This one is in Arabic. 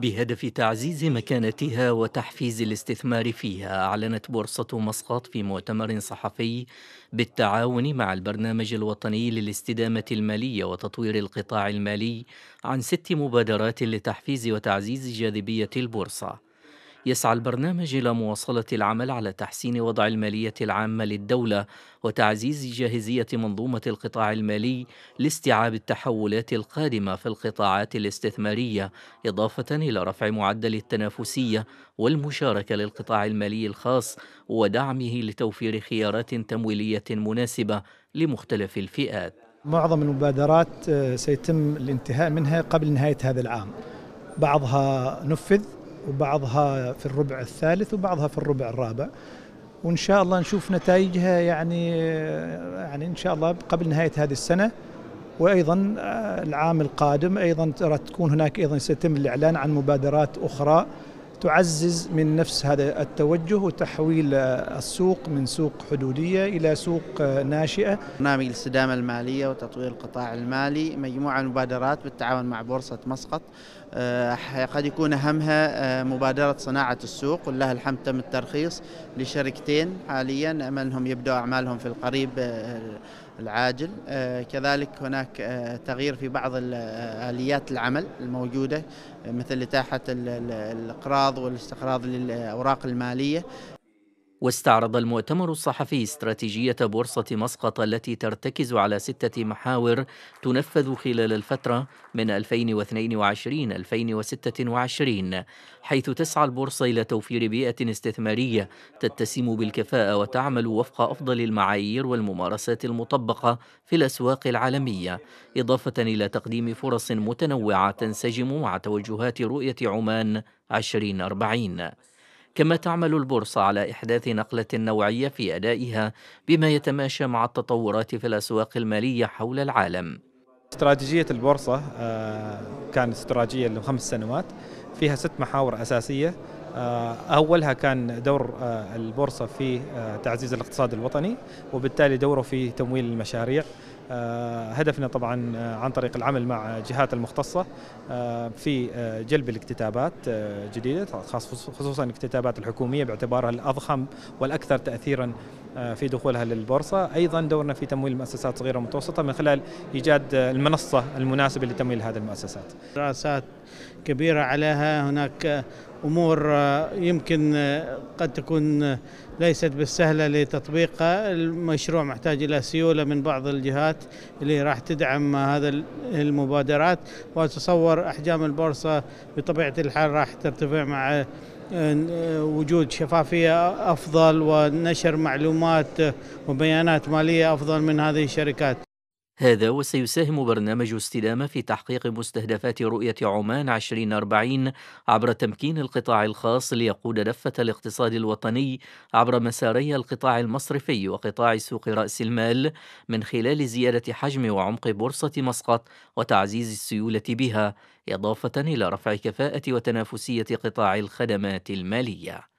بهدف تعزيز مكانتها وتحفيز الاستثمار فيها أعلنت بورصة مسقط في مؤتمر صحفي بالتعاون مع البرنامج الوطني للاستدامة المالية وتطوير القطاع المالي عن ست مبادرات لتحفيز وتعزيز جاذبية البورصة يسعى البرنامج إلى مواصلة العمل على تحسين وضع المالية العامة للدولة وتعزيز جاهزية منظومة القطاع المالي لاستيعاب التحولات القادمة في القطاعات الاستثمارية، إضافة إلى رفع معدل التنافسية والمشاركة للقطاع المالي الخاص ودعمه لتوفير خيارات تمويلية مناسبة لمختلف الفئات. معظم المبادرات آه، سيتم الانتهاء منها قبل نهاية هذا العام. بعضها نفذ وبعضها في الربع الثالث وبعضها في الربع الرابع وان شاء الله نشوف نتائجها يعني يعني ان شاء الله قبل نهايه هذه السنه وايضا آه، العام القادم ايضا ترى تكون هناك ايضا سيتم الاعلان عن مبادرات اخرى تعزز من نفس هذا التوجه وتحويل السوق من سوق حدودية إلى سوق ناشئة برنامج الاستدامة المالية وتطوير القطاع المالي مجموعة مبادرات بالتعاون مع بورصة مسقط آه، قد يكون أهمها آه، مبادرة صناعة السوق ولله الحمد تم الترخيص لشركتين حاليا أملهم يبدأوا أعمالهم في القريب آه، العاجل آه، كذلك هناك آه، تغيير في بعض آه، آليات العمل الموجودة مثل إتاحة الإقراض والاستقراض للأوراق المالية واستعرض المؤتمر الصحفي استراتيجية بورصة مسقط التي ترتكز على ستة محاور تنفذ خلال الفترة من 2022-2026 حيث تسعى البورصة إلى توفير بيئة استثمارية تتسم بالكفاءة وتعمل وفق أفضل المعايير والممارسات المطبقة في الأسواق العالمية إضافة إلى تقديم فرص متنوعة تنسجم مع توجهات رؤية عمان 2040 كما تعمل البورصة على إحداث نقلة نوعية في أدائها بما يتماشى مع التطورات في الأسواق المالية حول العالم استراتيجية البورصة آه، كان استراتيجية لخمس سنوات فيها ست محاور أساسية آه، أولها كان دور آه، البورصة في تعزيز الاقتصاد الوطني وبالتالي دوره في تمويل المشاريع آه، هدفنا طبعا آه، عن طريق العمل مع الجهات المختصة آه، في جلب الاكتتابات جديدة خصوصا الاكتتابات الحكومية باعتبارها الأضخم والأكثر تأثيرا في دخولها للبورصة أيضا دورنا في تمويل المؤسسات الصغيرة والمتوسطة من خلال إيجاد المنصة المناسبة لتمويل هذه المؤسسات دراسات كبيرة عليها هناك امور آه، يمكن آه، قد تكون آه، ليست بالسهله لتطبيقها، المشروع محتاج الى سيوله من بعض الجهات اللي راح تدعم هذا المبادرات، واتصور احجام البورصه بطبيعه الحال راح ترتفع مع وجود شفافيه افضل ونشر معلومات وبيانات ماليه افضل من هذه الشركات. هذا وسيساهم برنامج استدامة في تحقيق مستهدفات رؤية عمان 2040 عبر تمكين القطاع الخاص ليقود لفة الاقتصاد الوطني عبر مساري القطاع المصرفي وقطاع سوق رأس المال من خلال زيادة حجم وعمق بورصة مسقط وتعزيز السيولة بها إضافة إلى رفع كفاءة وتنافسية قطاع الخدمات المالية.